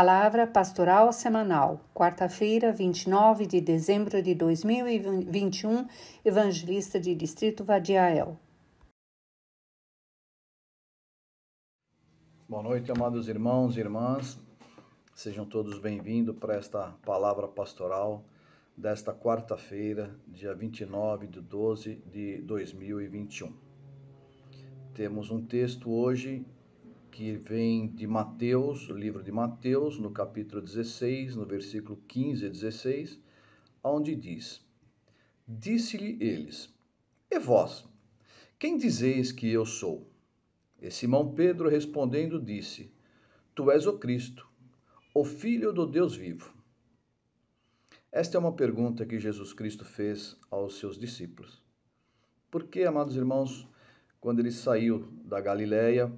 Palavra Pastoral Semanal, quarta-feira, 29 de dezembro de 2021, Evangelista de Distrito Vadiael. Boa noite, amados irmãos e irmãs. Sejam todos bem-vindos para esta palavra pastoral desta quarta-feira, dia 29 de 12 de 2021. Temos um texto hoje que vem de Mateus, livro de Mateus, no capítulo 16, no versículo 15 e 16, onde diz: Disse-lhe eles: E vós, quem dizeis que eu sou? E Simão Pedro respondendo disse: Tu és o Cristo, o Filho do Deus vivo. Esta é uma pergunta que Jesus Cristo fez aos seus discípulos. Porque, amados irmãos, quando ele saiu da Galiléia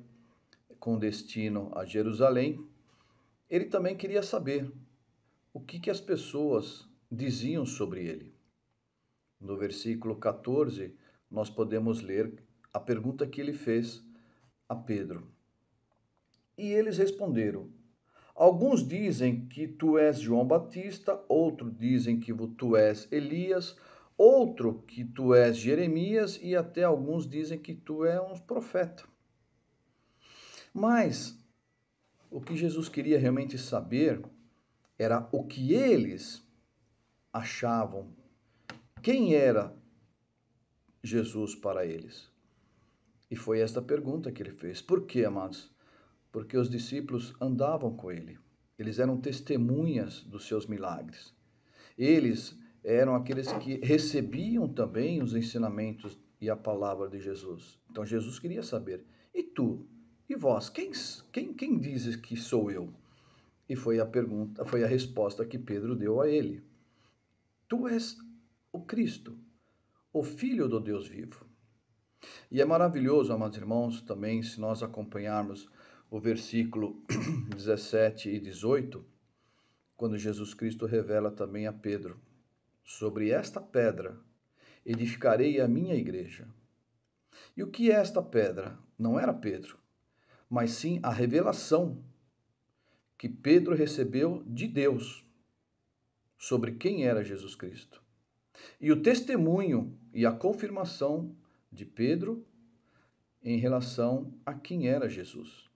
com destino a Jerusalém, ele também queria saber o que, que as pessoas diziam sobre ele. No versículo 14, nós podemos ler a pergunta que ele fez a Pedro. E eles responderam: Alguns dizem que tu és João Batista, outro dizem que tu és Elias, outro que tu és Jeremias e até alguns dizem que tu és um profeta. Mas o que Jesus queria realmente saber era o que eles achavam. Quem era Jesus para eles? E foi esta pergunta que ele fez. Por quê, amados? Porque os discípulos andavam com ele. Eles eram testemunhas dos seus milagres. Eles eram aqueles que recebiam também os ensinamentos e a palavra de Jesus. Então Jesus queria saber: e tu? E vós, quem, quem, quem dizes que sou eu? E foi a pergunta, foi a resposta que Pedro deu a ele. Tu és o Cristo, o Filho do Deus vivo. E é maravilhoso, amados irmãos, também se nós acompanharmos o versículo 17 e 18, quando Jesus Cristo revela também a Pedro: Sobre esta pedra edificarei a minha igreja. E o que é esta pedra? Não era Pedro, mas sim a revelação que Pedro recebeu de Deus sobre quem era Jesus Cristo. E o testemunho e a confirmação de Pedro em relação a quem era Jesus.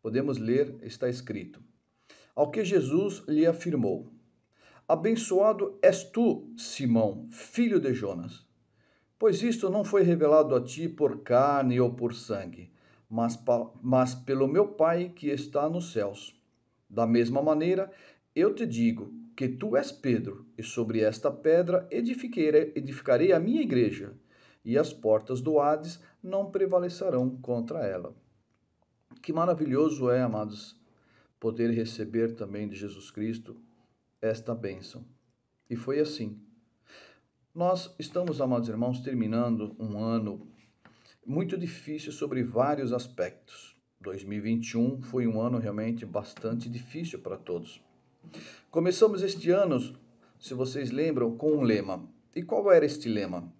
Podemos ler, está escrito: Ao que Jesus lhe afirmou: Abençoado és tu, Simão, filho de Jonas, pois isto não foi revelado a ti por carne ou por sangue, mas, mas pelo meu Pai que está nos céus. Da mesma maneira, eu te digo que tu és Pedro, e sobre esta pedra edificarei, edificarei a minha igreja, e as portas do Hades não prevalecerão contra ela. Que maravilhoso é, amados, poder receber também de Jesus Cristo esta bênção. E foi assim. Nós estamos, amados irmãos, terminando um ano muito difícil sobre vários aspectos. 2021 foi um ano realmente bastante difícil para todos. Começamos este ano, se vocês lembram, com um lema. E qual era este lema?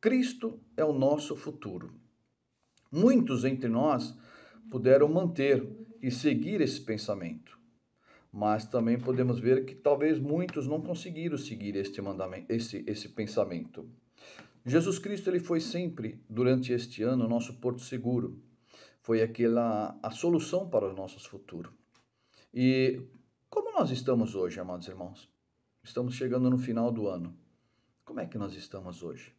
Cristo é o nosso futuro. Muitos entre nós puderam manter e seguir esse pensamento. Mas também podemos ver que talvez muitos não conseguiram seguir este, mandamento, esse, esse pensamento. Jesus Cristo ele foi sempre, durante este ano, o nosso porto seguro. Foi aquela a solução para o nosso futuro. E como nós estamos hoje, amados irmãos? Estamos chegando no final do ano. Como é que nós estamos hoje?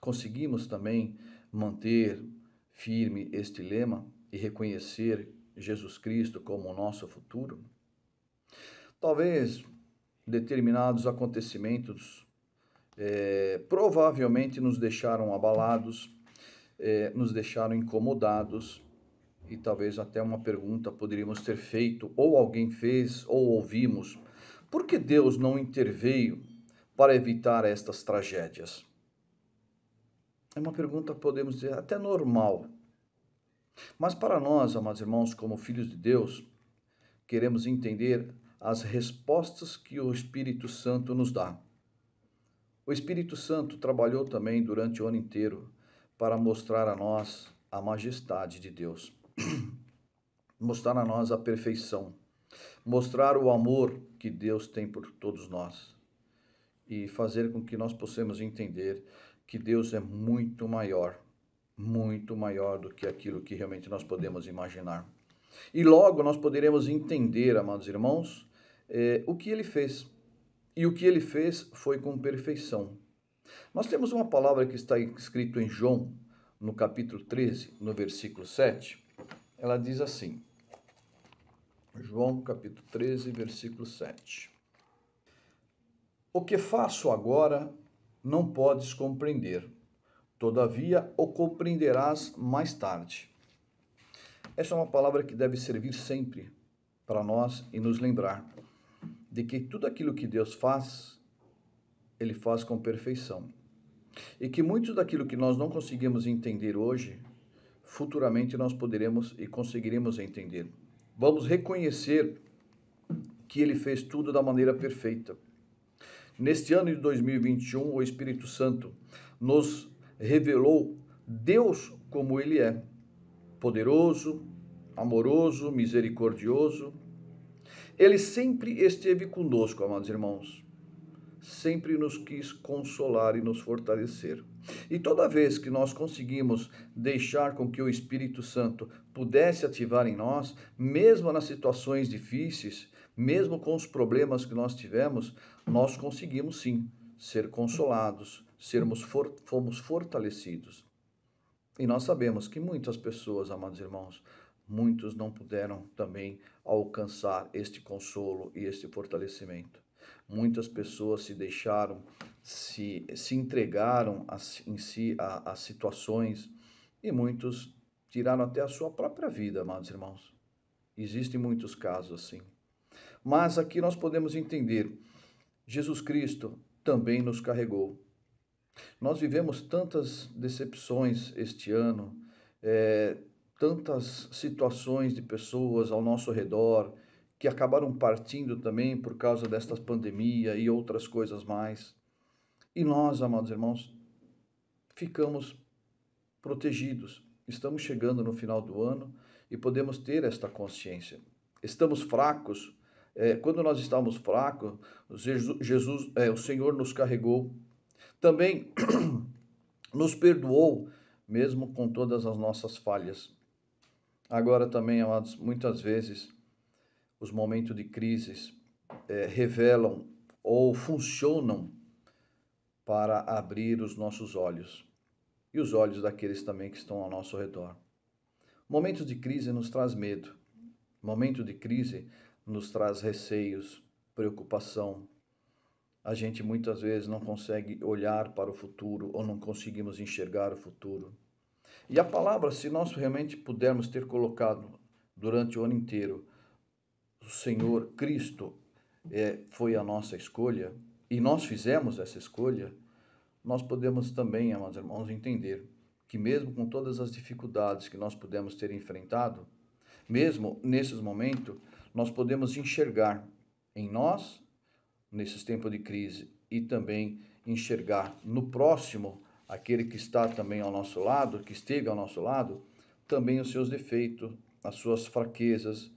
Conseguimos também manter firme este lema e reconhecer Jesus Cristo como o nosso futuro? Talvez determinados acontecimentos é, provavelmente nos deixaram abalados, é, nos deixaram incomodados e talvez até uma pergunta poderíamos ter feito, ou alguém fez, ou ouvimos: por que Deus não interveio para evitar estas tragédias? É uma pergunta, podemos dizer, até normal. Mas para nós, amados irmãos, como filhos de Deus, queremos entender as respostas que o Espírito Santo nos dá. O Espírito Santo trabalhou também durante o ano inteiro para mostrar a nós a majestade de Deus, mostrar a nós a perfeição, mostrar o amor que Deus tem por todos nós e fazer com que nós possamos entender que Deus é muito maior, muito maior do que aquilo que realmente nós podemos imaginar. E logo nós poderemos entender, amados irmãos, eh, o que ele fez e o que ele fez foi com perfeição. Nós temos uma palavra que está escrito em João, no capítulo 13, no versículo 7. Ela diz assim: João, capítulo 13, versículo 7. O que faço agora não podes compreender, todavia o compreenderás mais tarde. Essa é uma palavra que deve servir sempre para nós e nos lembrar de que tudo aquilo que Deus faz, Ele faz com perfeição. E que muito daquilo que nós não conseguimos entender hoje, futuramente nós poderemos e conseguiremos entender. Vamos reconhecer que Ele fez tudo da maneira perfeita. Neste ano de 2021, o Espírito Santo nos revelou Deus como Ele é: poderoso, amoroso, misericordioso, ele sempre esteve conosco, amados irmãos. Sempre nos quis consolar e nos fortalecer. E toda vez que nós conseguimos deixar com que o Espírito Santo pudesse ativar em nós, mesmo nas situações difíceis, mesmo com os problemas que nós tivemos, nós conseguimos sim ser consolados, sermos for, fomos fortalecidos. E nós sabemos que muitas pessoas, amados irmãos, muitos não puderam também alcançar este consolo e este fortalecimento. Muitas pessoas se deixaram, se, se entregaram a, em si a, a situações e muitos tiraram até a sua própria vida, amados irmãos. Existem muitos casos assim. Mas aqui nós podemos entender: Jesus Cristo também nos carregou. Nós vivemos tantas decepções este ano, é, tantas situações de pessoas ao nosso redor que acabaram partindo também por causa desta pandemia e outras coisas mais. E nós, amados irmãos, ficamos protegidos. Estamos chegando no final do ano e podemos ter esta consciência. Estamos fracos. É, quando nós estávamos fracos, Jesus, Jesus é, o Senhor nos carregou. Também nos perdoou, mesmo com todas as nossas falhas. Agora também, amados, muitas vezes os momentos de crises é, revelam ou funcionam para abrir os nossos olhos e os olhos daqueles também que estão ao nosso redor. Momentos de crise nos traz medo. Momento de crise nos traz receios, preocupação. A gente muitas vezes não consegue olhar para o futuro ou não conseguimos enxergar o futuro. E a palavra, se nós realmente pudermos ter colocado durante o ano inteiro, o Senhor Cristo é, foi a nossa escolha, e nós fizemos essa escolha, nós podemos também, amados irmãos, entender que, mesmo com todas as dificuldades que nós pudemos ter enfrentado, mesmo nesses momentos, nós podemos enxergar em nós, nesses tempos de crise, e também enxergar no próximo aquele que está também ao nosso lado, que esteve ao nosso lado, também os seus defeitos, as suas fraquezas,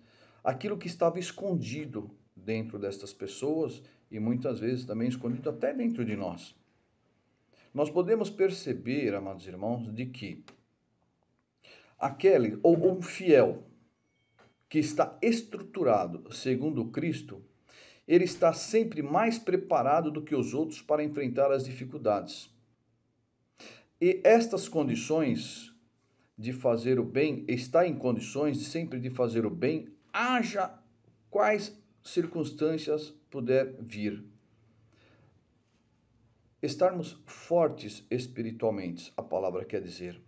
aquilo que estava escondido dentro destas pessoas e muitas vezes também escondido até dentro de nós. Nós podemos perceber, amados irmãos, de que aquele ou um fiel que está estruturado segundo Cristo, ele está sempre mais preparado do que os outros para enfrentar as dificuldades. E estas condições de fazer o bem, está em condições de sempre de fazer o bem, haja quais circunstâncias puder vir. Estarmos fortes espiritualmente, a palavra quer dizer.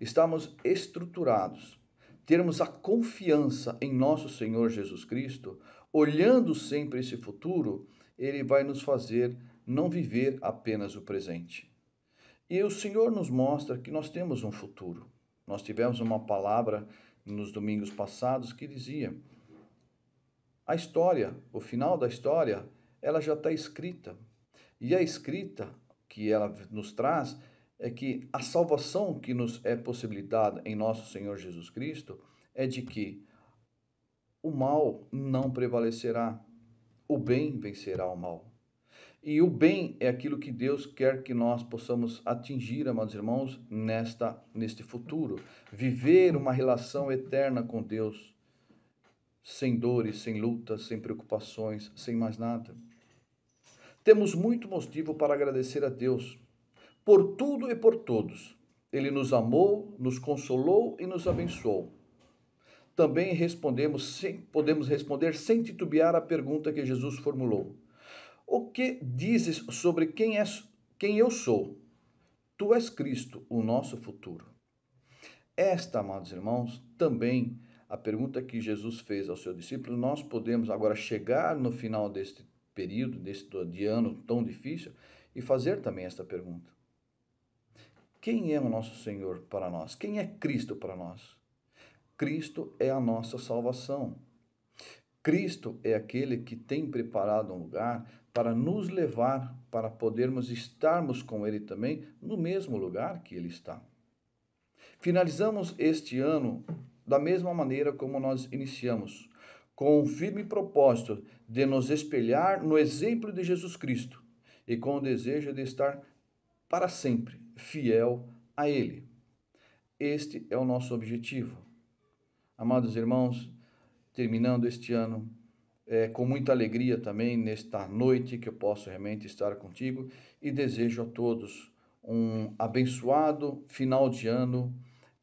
Estarmos estruturados, termos a confiança em nosso Senhor Jesus Cristo, olhando sempre esse futuro, ele vai nos fazer não viver apenas o presente e o Senhor nos mostra que nós temos um futuro. Nós tivemos uma palavra nos domingos passados que dizia: a história, o final da história, ela já está escrita. E a escrita que ela nos traz é que a salvação que nos é possibilitada em nosso Senhor Jesus Cristo é de que o mal não prevalecerá, o bem vencerá o mal. E o bem é aquilo que Deus quer que nós possamos atingir, amados irmãos, nesta neste futuro. Viver uma relação eterna com Deus, sem dores, sem lutas, sem preocupações, sem mais nada. Temos muito motivo para agradecer a Deus por tudo e por todos. Ele nos amou, nos consolou e nos abençoou. Também respondemos, podemos responder sem titubear a pergunta que Jesus formulou o que dizes sobre quem, és, quem eu sou? Tu és Cristo, o nosso futuro. Esta, amados irmãos, também a pergunta que Jesus fez ao seu discípulo. nós podemos agora chegar no final deste período, deste de ano tão difícil, e fazer também esta pergunta. Quem é o nosso Senhor para nós? Quem é Cristo para nós? Cristo é a nossa salvação. Cristo é aquele que tem preparado um lugar para nos levar para podermos estarmos com Ele também no mesmo lugar que Ele está. Finalizamos este ano da mesma maneira como nós iniciamos, com o firme propósito de nos espelhar no exemplo de Jesus Cristo e com o desejo de estar para sempre fiel a Ele. Este é o nosso objetivo. Amados irmãos, terminando este ano, é, com muita alegria também nesta noite que eu posso realmente estar contigo e desejo a todos um abençoado final de ano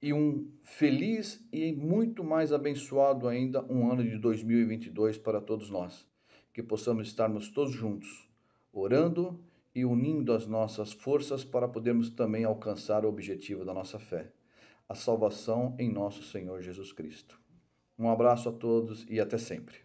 e um feliz e muito mais abençoado ainda um ano de 2022 para todos nós. Que possamos estarmos todos juntos, orando e unindo as nossas forças para podermos também alcançar o objetivo da nossa fé, a salvação em nosso Senhor Jesus Cristo. Um abraço a todos e até sempre.